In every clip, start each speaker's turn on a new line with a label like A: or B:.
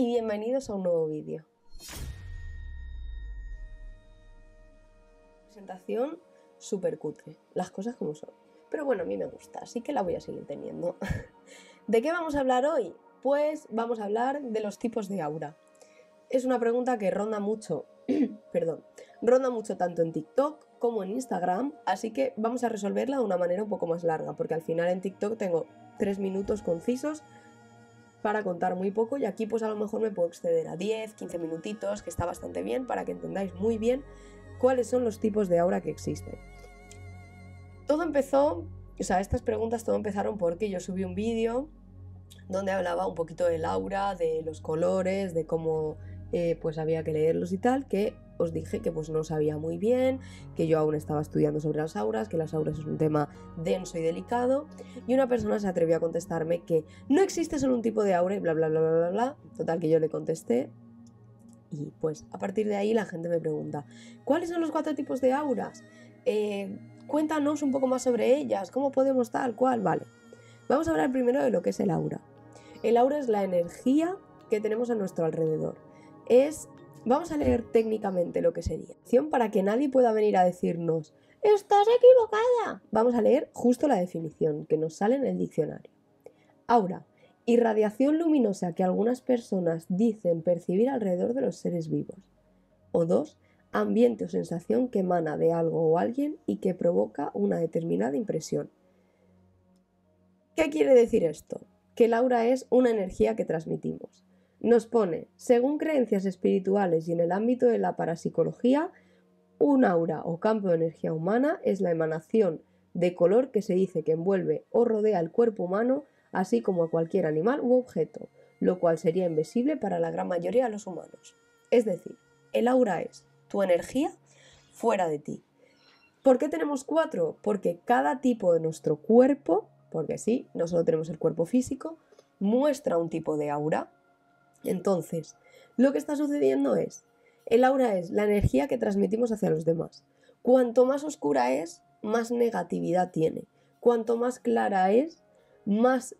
A: y bienvenidos a un nuevo vídeo. Presentación super cutre, las cosas como son. Pero bueno, a mí me gusta, así que la voy a seguir teniendo. ¿De qué vamos a hablar hoy? Pues vamos a hablar de los tipos de aura. Es una pregunta que ronda mucho, perdón, ronda mucho tanto en TikTok como en Instagram, así que vamos a resolverla de una manera un poco más larga, porque al final en TikTok tengo tres minutos concisos para contar muy poco y aquí pues a lo mejor me puedo exceder a 10, 15 minutitos, que está bastante bien para que entendáis muy bien cuáles son los tipos de aura que existen. Todo empezó, o sea, estas preguntas todo empezaron porque yo subí un vídeo donde hablaba un poquito del aura, de los colores, de cómo eh, pues había que leerlos y tal, que os dije que pues no sabía muy bien, que yo aún estaba estudiando sobre las auras, que las auras es un tema denso y delicado, y una persona se atrevió a contestarme que no existe solo un tipo de aura y bla bla bla bla bla bla. Total que yo le contesté y pues a partir de ahí la gente me pregunta, ¿cuáles son los cuatro tipos de auras? Eh, cuéntanos un poco más sobre ellas, cómo podemos tal, cual, vale. Vamos a hablar primero de lo que es el aura. El aura es la energía que tenemos a nuestro alrededor. Es Vamos a leer técnicamente lo que sería. Para que nadie pueda venir a decirnos, estás equivocada. Vamos a leer justo la definición que nos sale en el diccionario. Aura, irradiación luminosa que algunas personas dicen percibir alrededor de los seres vivos. O dos, ambiente o sensación que emana de algo o alguien y que provoca una determinada impresión. ¿Qué quiere decir esto? Que el aura es una energía que transmitimos. Nos pone, según creencias espirituales y en el ámbito de la parapsicología, un aura o campo de energía humana es la emanación de color que se dice que envuelve o rodea al cuerpo humano, así como a cualquier animal u objeto, lo cual sería invisible para la gran mayoría de los humanos. Es decir, el aura es tu energía fuera de ti. ¿Por qué tenemos cuatro? Porque cada tipo de nuestro cuerpo, porque sí, no solo tenemos el cuerpo físico, muestra un tipo de aura. Entonces, lo que está sucediendo es, el aura es la energía que transmitimos hacia los demás. Cuanto más oscura es, más negatividad tiene. Cuanto más clara es, más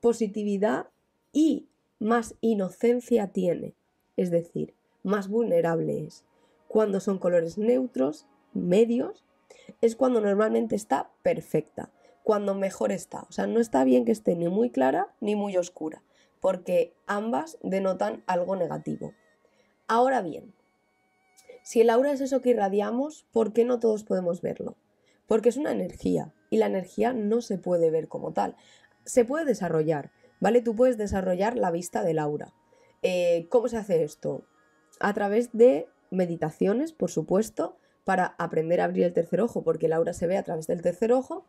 A: positividad y más inocencia tiene. Es decir, más vulnerable es. Cuando son colores neutros, medios, es cuando normalmente está perfecta, cuando mejor está. O sea, no está bien que esté ni muy clara ni muy oscura porque ambas denotan algo negativo. Ahora bien, si el aura es eso que irradiamos, ¿por qué no todos podemos verlo? Porque es una energía y la energía no se puede ver como tal. Se puede desarrollar, ¿vale? Tú puedes desarrollar la vista del aura. Eh, ¿Cómo se hace esto? A través de meditaciones, por supuesto, para aprender a abrir el tercer ojo, porque el aura se ve a través del tercer ojo.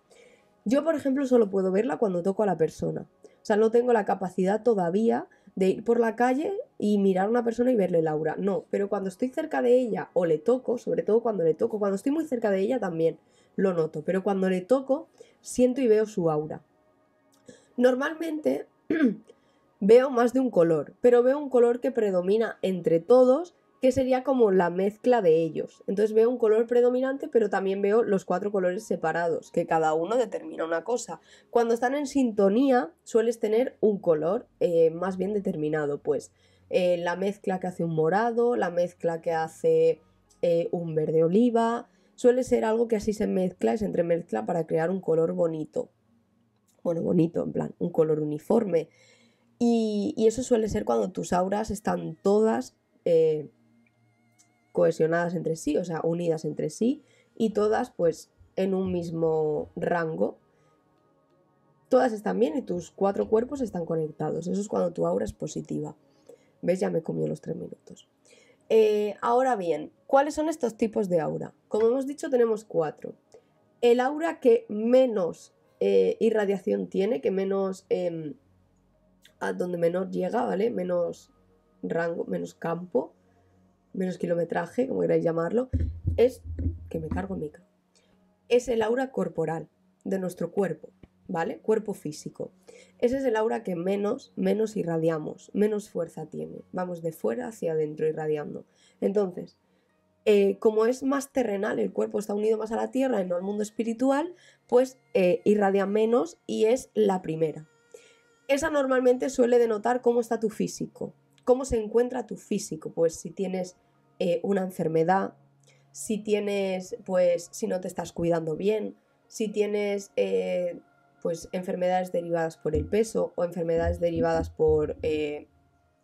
A: Yo, por ejemplo, solo puedo verla cuando toco a la persona. O sea, no tengo la capacidad todavía de ir por la calle y mirar a una persona y verle aura. No, pero cuando estoy cerca de ella o le toco, sobre todo cuando le toco, cuando estoy muy cerca de ella también lo noto, pero cuando le toco siento y veo su aura. Normalmente veo más de un color, pero veo un color que predomina entre todos que sería como la mezcla de ellos. Entonces veo un color predominante, pero también veo los cuatro colores separados, que cada uno determina una cosa. Cuando están en sintonía, sueles tener un color eh, más bien determinado, pues eh, la mezcla que hace un morado, la mezcla que hace eh, un verde oliva, suele ser algo que así se mezcla y se entremezcla para crear un color bonito. Bueno, bonito, en plan, un color uniforme. Y, eso suele ser cuando tus auras están todas cohesionadas entre sí, o sea, unidas entre sí, y todas pues en un mismo rango. Todas están bien y tus cuatro cuerpos están conectados. Eso es cuando tu aura es positiva. ¿Ves? Ya me comió los tres minutos. Eh, ahora bien, ¿cuáles son estos tipos de aura? Como hemos dicho, tenemos cuatro. El aura que menos eh, irradiación tiene, que menos... Em, a donde menos llega, ¿vale? Menos rango, menos campo, menos kilometraje, como queráis llamarlo, es que me cargo el micro. Es el aura corporal de nuestro cuerpo, ¿vale? Cuerpo físico. Ese es el aura que menos, menos irradiamos, menos fuerza tiene. Vamos de fuera hacia adentro irradiando. Entonces, eh, como es más terrenal, el cuerpo está unido más a la tierra y no al mundo espiritual, pues eh, irradia menos y es la primera. Esa normalmente suele denotar cómo está tu físico, cómo se encuentra tu físico, pues si tienes eh, una enfermedad, si tienes, pues, si no te estás cuidando bien, si tienes, eh, pues, enfermedades derivadas por el peso o enfermedades derivadas por eh,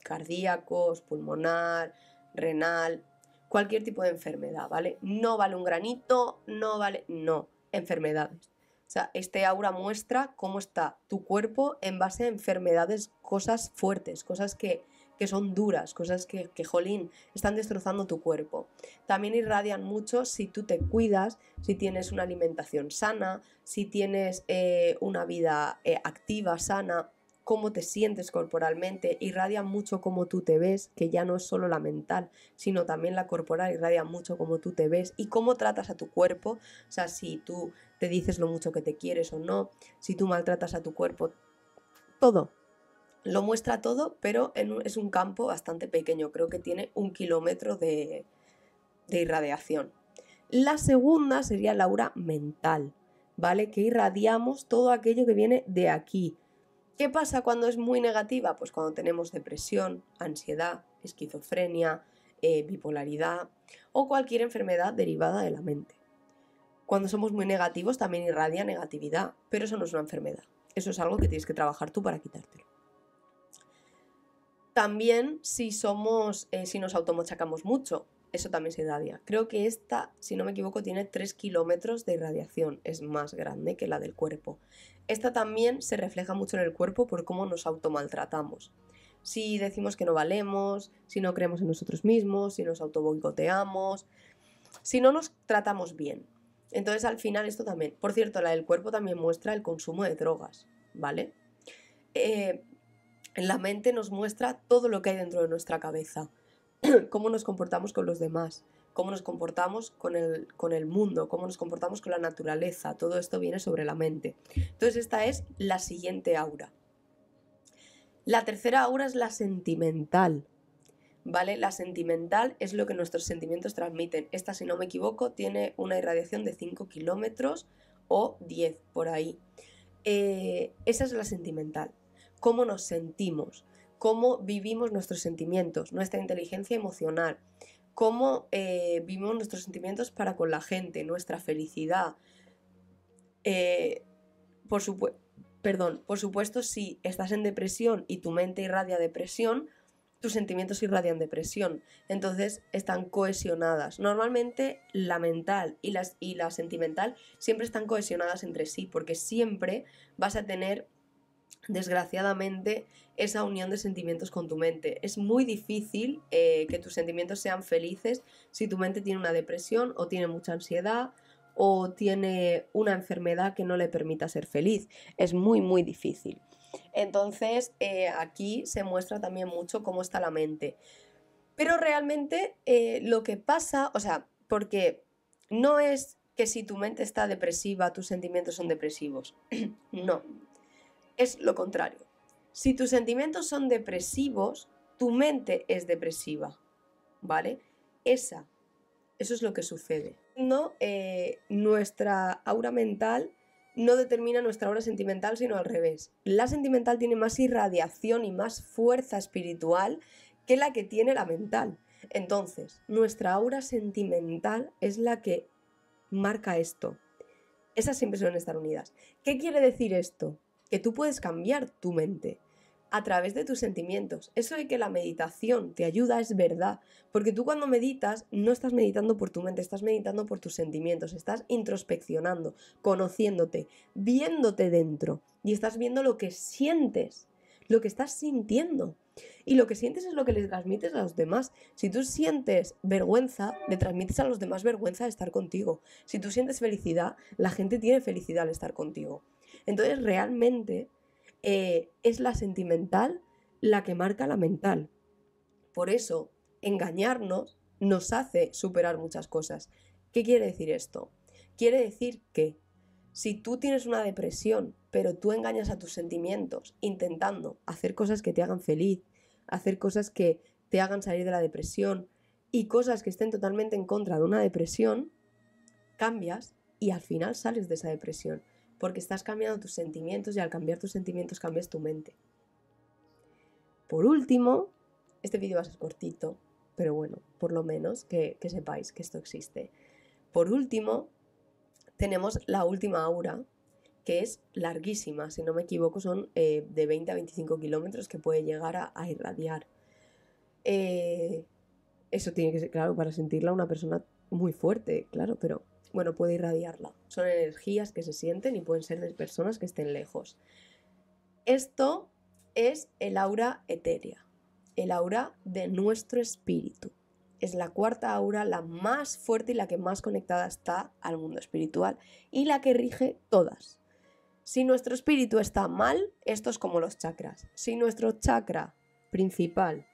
A: cardíacos, pulmonar, renal, cualquier tipo de enfermedad, ¿vale? No vale un granito, no vale, no, enfermedades. O sea, este aura muestra cómo está tu cuerpo en base a enfermedades, cosas fuertes, cosas que que son duras, cosas que, jolín, están destrozando tu cuerpo. También irradian mucho si tú te cuidas, si tienes una alimentación sana, si tienes eh, una vida eh, activa, sana, cómo te sientes corporalmente, irradian mucho cómo tú te ves, que ya no es solo la mental, sino también la corporal, irradian mucho cómo tú te ves y cómo tratas a tu cuerpo, o sea, si tú te dices lo mucho que te quieres o no, si tú maltratas a tu cuerpo, todo, lo muestra todo, pero es un campo bastante pequeño, creo que tiene un kilómetro de, irradiación. La segunda sería la aura mental, ¿vale? Que irradiamos todo aquello que viene de aquí. ¿Qué pasa cuando es muy negativa? Pues cuando tenemos depresión, ansiedad, esquizofrenia, eh, bipolaridad o cualquier enfermedad derivada de la mente. Cuando somos muy negativos también irradia negatividad, pero eso no es una enfermedad. Eso es algo que tienes que trabajar tú para quitártelo. También si somos, eh, si nos automachacamos mucho, eso también se irradia. Creo que esta, si no me equivoco, tiene 3 kilómetros de irradiación, es más grande que la del cuerpo. Esta también se refleja mucho en el cuerpo por cómo nos automaltratamos. Si decimos que no valemos, si no creemos en nosotros mismos, si nos autoboicoteamos, si no nos tratamos bien. Entonces al final esto también, por cierto, la del cuerpo también muestra el consumo de drogas, ¿vale? Eh, la mente nos muestra todo lo que hay dentro de nuestra cabeza, cómo nos comportamos con los demás, cómo nos comportamos con el, con el mundo, cómo nos comportamos con la naturaleza, todo esto viene sobre la mente. Entonces esta es la siguiente aura. La tercera aura es la sentimental, ¿vale? La sentimental es lo que nuestros sentimientos transmiten. Esta, si no me equivoco, tiene una irradiación de 5 kilómetros o 10 por ahí. Eh, esa es la sentimental cómo nos sentimos, cómo vivimos nuestros sentimientos, nuestra inteligencia emocional, cómo eh, vivimos nuestros sentimientos para con la gente, nuestra felicidad. Eh, por supuesto, perdón, por supuesto, si estás en depresión y tu mente irradia depresión, tus sentimientos irradian depresión. Entonces están cohesionadas. Normalmente la mental y la sentimental siempre están cohesionadas entre sí, porque siempre vas a tener desgraciadamente, esa unión de sentimientos con tu mente. Es muy difícil eh, que tus sentimientos sean felices si tu mente tiene una depresión o tiene mucha ansiedad o tiene una enfermedad que no le permita ser feliz. Es muy, muy difícil. Entonces, eh, aquí se muestra también mucho cómo está la mente. Pero realmente eh, lo que pasa, o sea, porque no es que si tu mente está depresiva, tus sentimientos son depresivos. no, es lo contrario. Si tus sentimientos son depresivos, tu mente es depresiva, ¿vale? Esa, eso es lo que sucede. No, eh, nuestra aura mental no determina nuestra aura sentimental, sino al revés. La sentimental tiene más irradiación y más fuerza espiritual que la que tiene la mental. Entonces, nuestra aura sentimental es la que marca esto. Esas siempre suelen estar unidas. ¿Qué quiere decir esto? que tú puedes cambiar tu mente a través de tus sentimientos. Eso de que la meditación te ayuda es verdad, porque tú cuando meditas no estás meditando por tu mente, estás meditando por tus sentimientos, estás introspeccionando, conociéndote, viéndote dentro y estás viendo lo que sientes lo que estás sintiendo. Y lo que sientes es lo que le transmites a los demás. Si tú sientes vergüenza, le transmites a los demás vergüenza de estar contigo. Si tú sientes felicidad, la gente tiene felicidad al estar contigo. Entonces realmente eh, es la sentimental la que marca la mental. Por eso, engañarnos nos hace superar muchas cosas. ¿Qué quiere decir esto? Quiere decir que si tú tienes una depresión, pero tú engañas a tus sentimientos intentando hacer cosas que te hagan feliz, hacer cosas que te hagan salir de la depresión y cosas que estén totalmente en contra de una depresión, cambias y al final sales de esa depresión, porque estás cambiando tus sentimientos y al cambiar tus sentimientos cambias tu mente. Por último, este vídeo va a ser cortito, pero bueno, por lo menos que, que sepáis que esto existe. Por último, tenemos la última aura, que es larguísima, si no me equivoco, son eh, de 20 a 25 kilómetros que puede llegar a, irradiar. Eh, eso tiene que ser, claro, para sentirla una persona muy fuerte, claro, pero bueno, puede irradiarla. Son energías que se sienten y pueden ser de personas que estén lejos. Esto es el aura etérea, el aura de nuestro espíritu es la cuarta aura, la más fuerte y la que más conectada está al mundo espiritual y la que rige todas. Si nuestro espíritu está mal, esto es como los chakras. Si nuestro chakra principal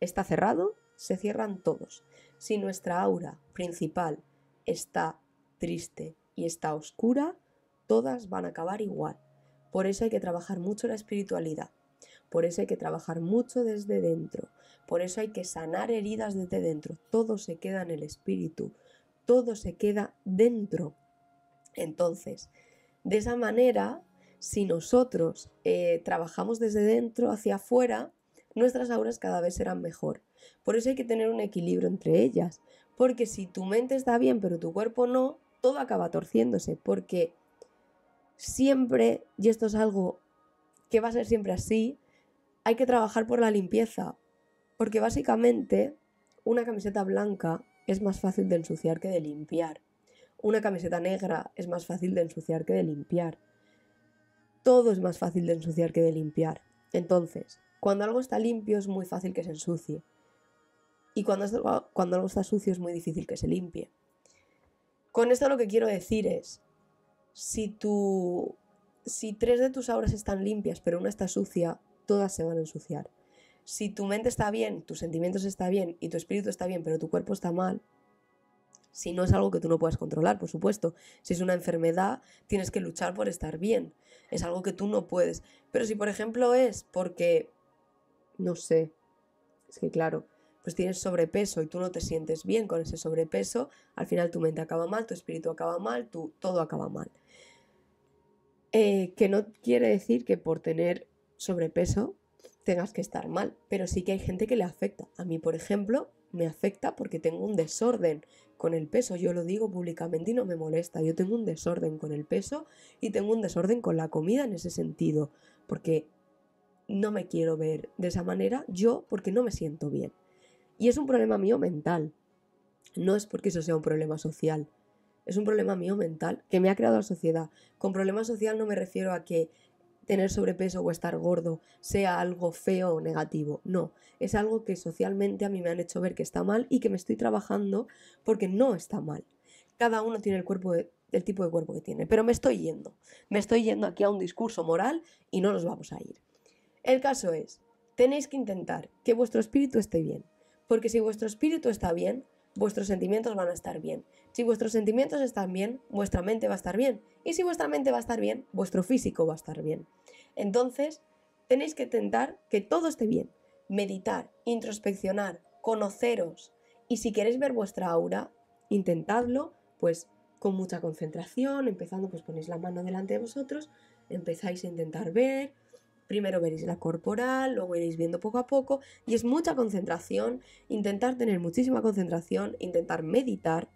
A: está cerrado, se cierran todos. Si nuestra aura principal está triste y está oscura, todas van a acabar igual. Por eso hay que trabajar mucho la espiritualidad. Por eso hay que trabajar mucho desde dentro. Por eso hay que sanar heridas desde dentro. Todo se queda en el espíritu, todo se queda dentro. Entonces, de esa manera, si nosotros eh, trabajamos desde dentro hacia afuera, nuestras auras cada vez serán mejor. Por eso hay que tener un equilibrio entre ellas, porque si tu mente está bien pero tu cuerpo no, todo acaba torciéndose, porque siempre, y esto es algo que va a ser siempre así, hay que trabajar por la limpieza, porque básicamente una camiseta blanca es más fácil de ensuciar que de limpiar. Una camiseta negra es más fácil de ensuciar que de limpiar. Todo es más fácil de ensuciar que de limpiar. Entonces, cuando algo está limpio es muy fácil que se ensucie. Y cuando, cuando algo está sucio es muy difícil que se limpie. Con esto lo que quiero decir es, si, si tres de tus obras están limpias pero una está sucia, todas se van a ensuciar si tu mente está bien, tus sentimientos están bien y tu espíritu está bien, pero tu cuerpo está mal, si no es algo que tú no puedas controlar, por supuesto. Si es una enfermedad, tienes que luchar por estar bien. Es algo que tú no puedes. Pero si, por ejemplo, es porque, no sé, es que claro, pues tienes sobrepeso y tú no te sientes bien con ese sobrepeso, al final tu mente acaba mal, tu espíritu acaba mal, todo acaba mal. Eh, que no quiere decir que por tener sobrepeso tengas que estar mal, pero sí que hay gente que le afecta. A mí, por ejemplo, me afecta porque tengo un desorden con el peso. Yo lo digo públicamente y no me molesta. Yo tengo un desorden con el peso y tengo un desorden con la comida en ese sentido, porque no me quiero ver de esa manera yo porque no me siento bien. Y es un problema mío mental. No es porque eso sea un problema social. Es un problema mío mental que me ha creado la sociedad. Con problema social no me refiero a que tener sobrepeso o estar gordo sea algo feo o negativo. No, es algo que socialmente a mí me han hecho ver que está mal y que me estoy trabajando porque no está mal. Cada uno tiene el cuerpo el tipo de cuerpo que tiene, pero me estoy yendo. Me estoy yendo aquí a un discurso moral y no nos vamos a ir. El caso es, tenéis que intentar que vuestro espíritu esté bien, porque si vuestro espíritu está bien, vuestros sentimientos van a estar bien. Si vuestros sentimientos están bien, vuestra mente va a estar bien. Y si vuestra mente va a estar bien, vuestro físico va a estar bien. Entonces, tenéis que intentar que todo esté bien. Meditar, introspeccionar, conoceros. Y si queréis ver vuestra aura, intentadlo, pues con mucha concentración, empezando pues ponéis la mano delante de vosotros, empezáis a intentar ver, Primero veréis la corporal, luego iréis viendo poco a poco y es mucha concentración, intentar tener muchísima concentración, intentar meditar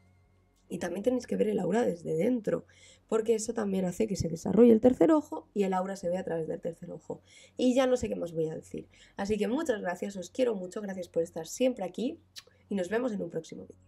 A: y también tenéis que ver el aura desde dentro, porque eso también hace que se desarrolle el tercer ojo y el aura se ve a través del tercer ojo. Y ya no sé qué más voy a decir. Así que muchas gracias, os quiero mucho, gracias por estar siempre aquí y nos vemos en un próximo vídeo.